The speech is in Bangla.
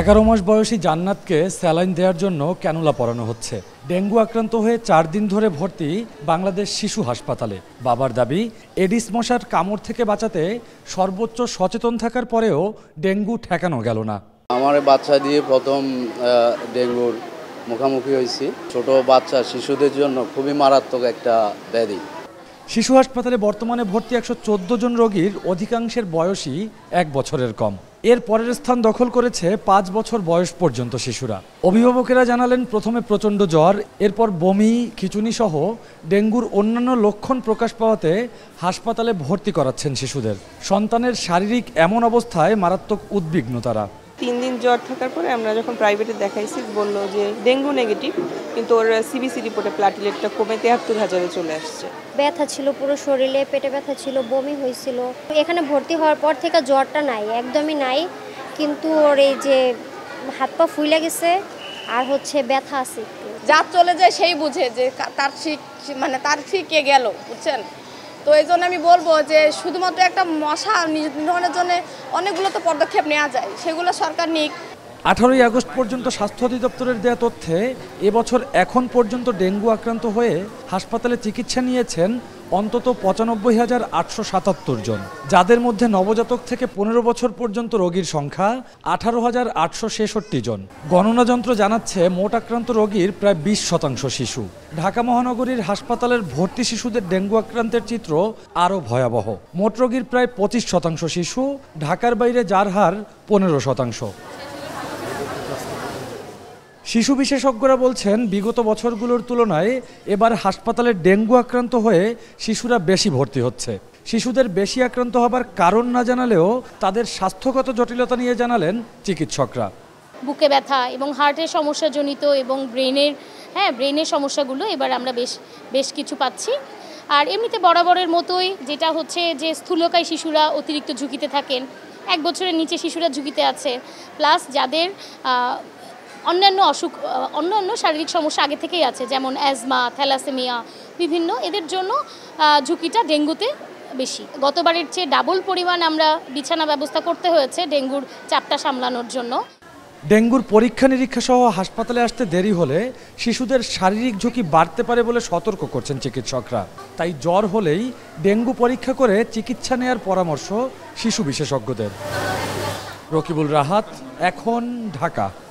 এগারো মাস বয়সী জান্নাতকে স্যালাইন দেওয়ার জন্য ক্যানুলা পরানো হচ্ছে ডেঙ্গু আক্রান্ত হয়ে চার দিন ধরে ভর্তি বাংলাদেশ শিশু হাসপাতালে বাবার দাবি এডিস মশার কামড় থেকে বাঁচাতে সর্বোচ্চ সচেতন থাকার পরেও ডেঙ্গু ঠেকানো গেল না আমার বাচ্চা দিয়ে প্রথম ডেঙ্গুর মুখোমুখি হয়েছি ছোট বাচ্চা শিশুদের জন্য খুবই মারাত্মক একটা ব্যাধি শিশু হাসপাতালে বর্তমানে ভর্তি একশো জন রোগীর অধিকাংশের বয়সই এক বছরের কম এর পরের স্থান দখল করেছে পাঁচ বছর বয়স পর্যন্ত শিশুরা অভিভাবকেরা জানালেন প্রথমে প্রচণ্ড জ্বর এরপর বমি খিচুনি সহ ডেঙ্গুর অন্যান্য লক্ষণ প্রকাশ পাওয়াতে হাসপাতালে ভর্তি করাচ্ছেন শিশুদের সন্তানের শারীরিক এমন অবস্থায় মারাত্মক উদ্বিগ্ন তারা জ্বর থাকার পরে আমরা যখন প্রাইভেটে দেখাইছি বললো যে ডেঙ্গু নেগেটিভ কিন্তু ওর সিবিসি রিপোর্টে প্লাটিলেটটা কমে তেহাত্তর হাজারে চলে আসছে ব্যথা ছিল পুরো শরীরে পেটে ব্যথা ছিল বমি হয়েছিল এখানে ভর্তি হওয়ার পর থেকে জ্বরটা নাই একদমই নাই কিন্তু ওর এই যে হাত পা ফুইলে গেছে আর হচ্ছে ব্যথা আছে যা চলে যায় সেই বুঝে যে তার ঠিক মানে তার ঠিক গেল বুঝছেন তো এই জন্য আমি বলবো যে শুধুমাত্র একটা মশা নিধনের জন্য অনেকগুলো তো পদক্ষেপ নেওয়া যায় সেগুলো সরকার নিক আঠারোই আগস্ট পর্যন্ত স্বাস্থ্য অধিদপ্তরের দেয়া তথ্যে এবছর এখন পর্যন্ত ডেঙ্গু আক্রান্ত হয়ে হাসপাতালে চিকিৎসা নিয়েছেন অন্তত পঁচানব্বই হাজার আটশো সাতাত্তর জন যাদের মধ্যে নবজাতক থেকে পনেরো বছর পর্যন্ত রোগীর সংখ্যা আঠারো হাজার আটশো ছেষট্টি জন গণনাযন্ত্র জানাচ্ছে মোট আক্রান্ত রোগীর প্রায় বিশ শতাংশ শিশু ঢাকা মহানগরীর হাসপাতালের ভর্তি শিশুদের ডেঙ্গু আক্রান্তের চিত্র আরও ভয়াবহ মোট রোগীর প্রায় পঁচিশ শতাংশ শিশু ঢাকার বাইরে যার হার পনেরো শতাংশ শিশু বিশেষজ্ঞরা বলছেন বিগত বছরগুলোর তুলনায় এবার হাসপাতালে ডেঙ্গু আক্রান্ত হয়ে শিশুরা বেশি ভর্তি হচ্ছে শিশুদের বেশি আক্রান্ত হবার কারণ না জানালেও তাদের স্বাস্থ্যগত জটিলতা নিয়ে জানালেন চিকিৎসকরা বুকে ব্যথা এবং হার্টের সমস্যাজনিত এবং ব্রেনের হ্যাঁ ব্রেনের সমস্যাগুলো এবার আমরা বেশ বেশ কিছু পাচ্ছি আর এমনিতে বরাবরের মতোই যেটা হচ্ছে যে স্থূলকায় শিশুরা অতিরিক্ত ঝুঁকিতে থাকেন এক বছরের নিচে শিশুরা ঝুঁকিতে আছে প্লাস যাদের অন্যান্য অসুখ অন্যান্য শারীরিক সমস্যা আগে থেকেই আছে যেমন অ্যাজমা থ্যালাসেমিয়া বিভিন্ন এদের জন্য ঝুঁকিটা ডেঙ্গুতে বেশি গতবারের চেয়ে ডাবল পরিমাণ আমরা বিছানা ব্যবস্থা করতে হয়েছে ডেঙ্গুর চাপটা সামলানোর জন্য ডেঙ্গুর পরীক্ষা নিরীক্ষা সহ হাসপাতালে আসতে দেরি হলে শিশুদের শারীরিক ঝুঁকি বাড়তে পারে বলে সতর্ক করছেন চিকিৎসকরা তাই জ্বর হলেই ডেঙ্গু পরীক্ষা করে চিকিৎসা নেয়ার পরামর্শ শিশু বিশেষজ্ঞদের রকিবুল রাহাত এখন ঢাকা